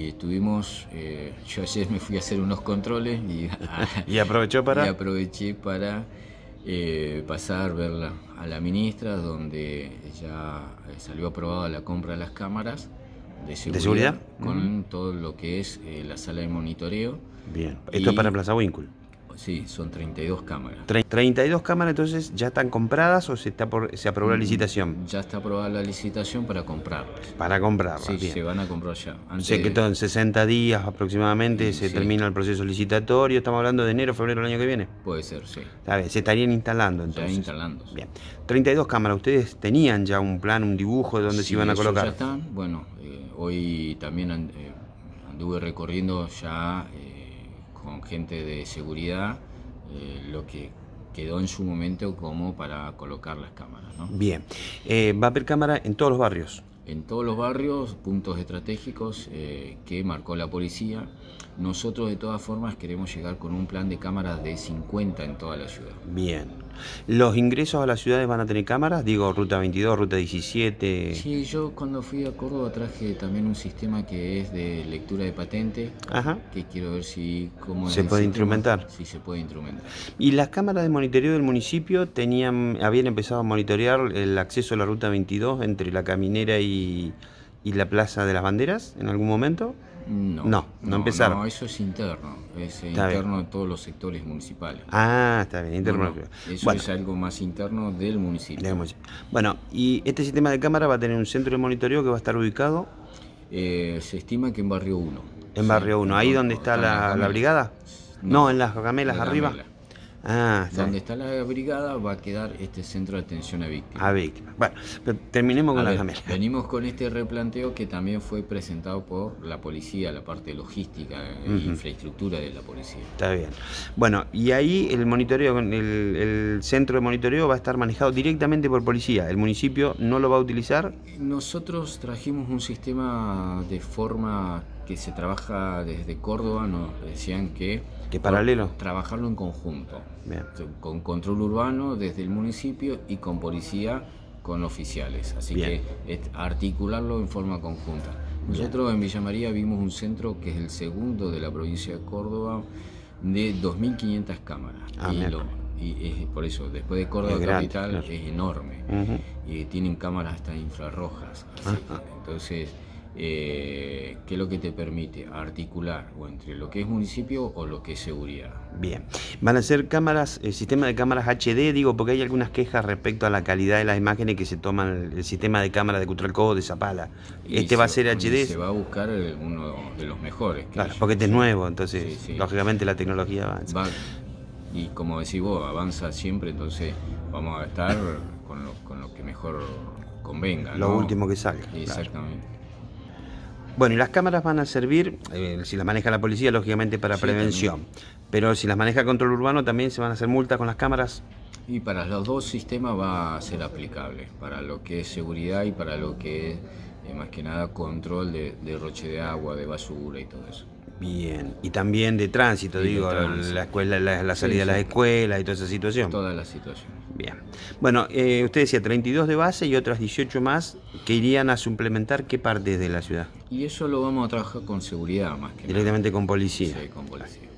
Y estuvimos, eh, yo ayer me fui a hacer unos controles y, para... aproveché para eh, pasar, verla a la ministra, donde ya eh, salió aprobada la compra de las cámaras de seguridad, con todo lo que es eh, la sala de monitoreo. Bien, esto es para Plaza Wincul. Sí, son 32 cámaras. 32 cámaras, entonces, ¿ya están compradas o se, está se aprobó la mm, licitación? Ya está aprobada la licitación para comprarlas. Para comprarlas. Sí, se van a comprar ya. Sé que en 60 días aproximadamente se termina el proceso licitatorio. Estamos hablando de enero, febrero del año que viene. Puede ser, sí. se estarían instalando entonces. Se instalando. Bien. 32 cámaras, ¿ustedes tenían ya un plan, un dibujo de dónde se iban a colocar? Ya están. Bueno, eh, hoy también eh, anduve recorriendo ya. Eh, con gente de seguridad eh, lo que quedó en su momento como para colocar las cámaras. ¿no? Bien, eh, va a haber cámara en todos los barrios. En todos los barrios, puntos estratégicos eh, que marcó la policía. Nosotros de todas formas queremos llegar con un plan de cámaras de 50 en toda la ciudad. Bien, ¿Los ingresos a las ciudades van a tener cámaras? Digo, ruta 22, ruta 17. Sí, yo cuando fui a Córdoba traje también un sistema que es de lectura de patente, Ajá. que quiero ver si cómo se puede instrumentar. Sí, se puede instrumentar. Y las cámaras de monitoreo del municipio tenían, habían empezado a monitorear el acceso a la ruta 22 entre la caminera y, y la plaza de las banderas en algún momento. No, no, no, empezaron. No, eso es interno, es interno de todos los sectores municipales. Ah, está bien, interno. eso es algo más interno del municipio. Bueno, y este sistema de cámara va a tener un centro de monitoreo que va a estar ubicado. Eh, se estima que en Barrio 1. En Barrio 1, ahí donde está la, ah, brigada. No, en las camelas arriba. Ah, Donde está la brigada va a quedar este centro de atención a víctimas. A Bueno, terminemos con la las Venimos con este replanteo que también fue presentado por la policía, la parte logística e infraestructura de la policía. Está bien. Bueno, y ahí el monitoreo, el centro de monitoreo va a estar manejado directamente por policía. ¿El municipio no lo va a utilizar? Nosotros trajimos un sistema de forma que se trabaja desde Córdoba nos decían que... ¿Qué paralelo? Trabajarlo en conjunto. Con control urbano desde el municipio y con policía con oficiales. Así que articularlo en forma conjunta. Nosotros en Villa María vimos un centro que es el segundo de la provincia de Córdoba de 2.500 cámaras. Ah, y, por eso, después de Córdoba Capital es enorme. Y tienen cámaras hasta infrarrojas. entonces eh, qué es lo que te permite articular entre lo que es municipio o lo que es seguridad. Bien, van a ser cámaras, el eh, sistema de cámaras HD, digo, porque hay algunas quejas respecto a la calidad de las imágenes que se toman el, sistema de cámaras de Cutralcobo de Zapala. este va a ser HD. Se va a buscar uno de los mejores. Claro, porque este es nuevo, entonces, lógicamente la tecnología avanza. y como decís vos, avanza siempre, entonces vamos a estar con lo, que mejor convenga. Lo último que salga. Exactamente. Bueno, y las cámaras van a servir, eh, si las maneja la policía, lógicamente para prevención. Pero si las maneja control urbano, también se van a hacer multas con las cámaras. Y para los dos sistemas va a ser aplicable, para lo que es seguridad y para lo que es eh, más que nada control de derroche de agua, de basura y todo eso. Bien, y también de tránsito, digo, La, escuela, la, salida de las escuelas y toda esa situación. Toda la situación. Bien. Bueno, eh, usted decía 32 de base y otras 18 más que irían a suplementar qué partes de la ciudad. Y eso lo vamos a trabajar con seguridad más que Directamente con policía. Sí, con policía.